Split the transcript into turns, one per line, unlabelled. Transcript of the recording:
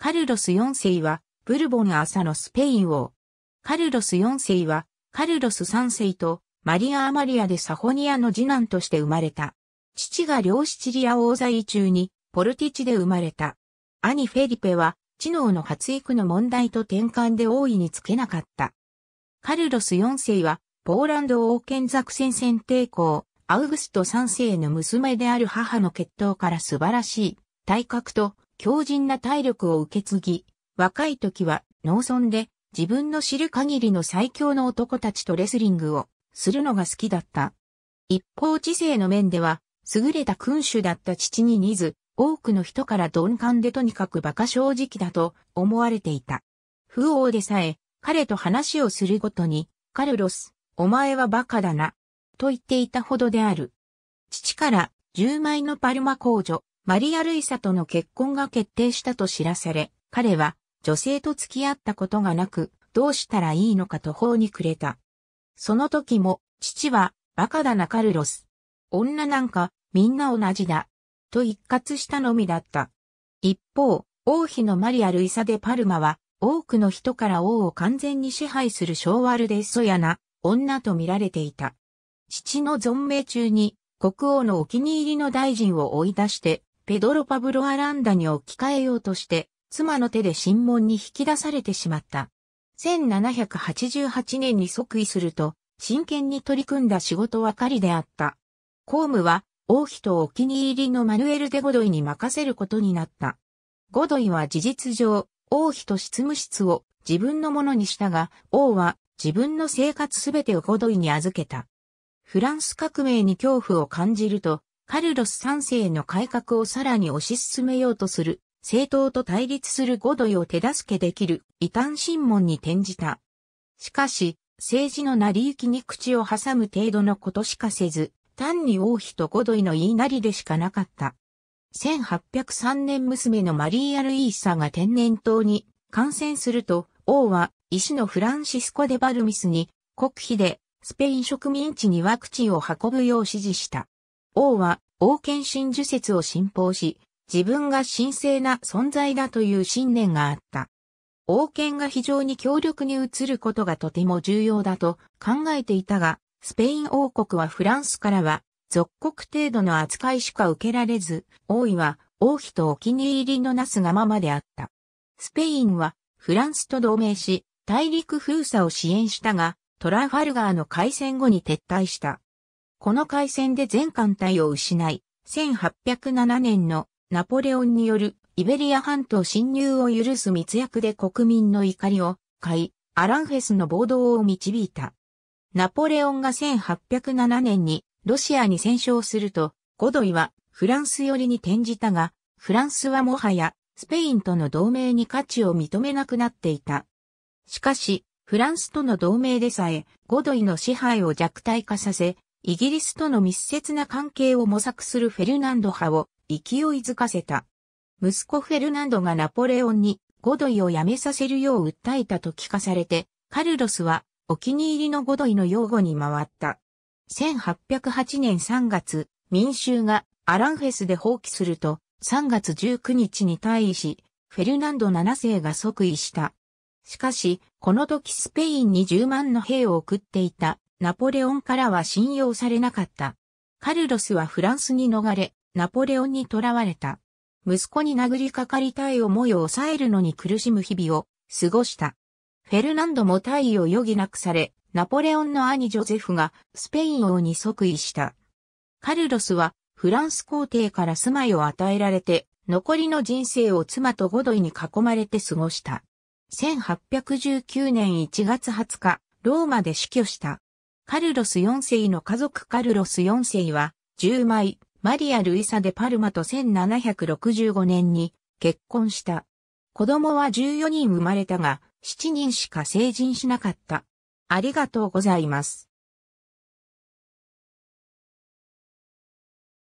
カルロス4世は、ブルボン朝のスペイン王。カルロス4世は、カルロス3世と、マリア・アマリアでサホニアの次男として生まれた。父が両シチリア王在中に、ポルティチで生まれた。兄フェリペは、知能の発育の問題と転換で大いにつけなかった。カルロス4世は、ポーランド王権作戦選抵抗、アウグスト3世の娘である母の血統から素晴らしい体格と強靭な体力を受け継ぎ、若い時は農村で自分の知る限りの最強の男たちとレスリングをするのが好きだった。一方知性の面では、優れた君主だった父に似ず、多くの人から鈍感でとにかく馬鹿正直だと思われていた。不王でさえ、彼と話をするごとに、カルロス、お前は馬鹿だな、と言っていたほどである。父から、10枚のパルマ公女、マリア・ルイサとの結婚が決定したと知らされ、彼は女性と付き合ったことがなく、どうしたらいいのか途方に暮れた。その時も、父は、バカだなカルロス。女なんか、みんな同じだ。と一括したのみだった。一方、王妃のマリア・ルイサ・でパルマは、多くの人から王を完全に支配する昭和ルデ・ソヤな、女と見られていた。父の存命中に、国王のお気に入りの大臣を追い出して、ペドロ・パブロ・アランダに置き換えようとして、妻の手で審問に引き出されてしまった。1788年に即位すると、真剣に取り組んだ仕事ばかりであった。公務は、王妃とお気に入りのマヌエル・デ・ゴドイに任せることになった。ゴドイは事実上、王妃と執務室を自分のものにしたが、王は自分の生活すべてをゴドイに預けた。フランス革命に恐怖を感じると、カルロス3世の改革をさらに推し進めようとする、政党と対立するゴドイを手助けできる異端審問に転じた。しかし、政治の成り行きに口を挟む程度のことしかせず、単に王妃とゴドイの言いなりでしかなかった。1803年娘のマリー・アルイーサが天然痘に感染すると、王は医師のフランシスコ・デ・バルミスに国費でスペイン植民地にワクチンを運ぶよう指示した。王は王権真珠説を信奉し、自分が神聖な存在だという信念があった。王権が非常に強力に移ることがとても重要だと考えていたが、スペイン王国はフランスからは属国程度の扱いしか受けられず、王位は王妃とお気に入りのなすがままであった。スペインはフランスと同盟し、大陸封鎖を支援したが、トラファルガーの開戦後に撤退した。この海戦で全艦隊を失い、1807年のナポレオンによるイベリア半島侵入を許す密約で国民の怒りを買い、アランフェスの暴動を導いた。ナポレオンが1807年にロシアに戦勝すると、ゴドイはフランス寄りに転じたが、フランスはもはやスペインとの同盟に価値を認めなくなっていた。しかし、フランスとの同盟でさえ、ゴドイの支配を弱体化させ、イギリスとの密接な関係を模索するフェルナンド派を勢いづかせた。息子フェルナンドがナポレオンにゴドイを辞めさせるよう訴えたと聞かされて、カルロスはお気に入りのゴドイの擁護に回った。1808年3月、民衆がアランフェスで放棄すると、3月19日に対し、フェルナンド7世が即位した。しかし、この時スペインに10万の兵を送っていたナポレオンからは信用されなかった。カルロスはフランスに逃れ、ナポレオンに囚われた。息子に殴りかかりたい思いを抑えるのに苦しむ日々を過ごした。フェルナンドも退位を余儀なくされ、ナポレオンの兄ジョゼフがスペイン王に即位した。カルロスはフランス皇帝から住まいを与えられて、残りの人生を妻とゴドイに囲まれて過ごした。1819年1月20日、ローマで死去した。カルロス4世の家族カルロス4世は、10枚、マリア・ルイサ・デ・パルマと1765年に結婚した。子供は14人生まれたが、7人しか成人しなかった。ありがとうございます。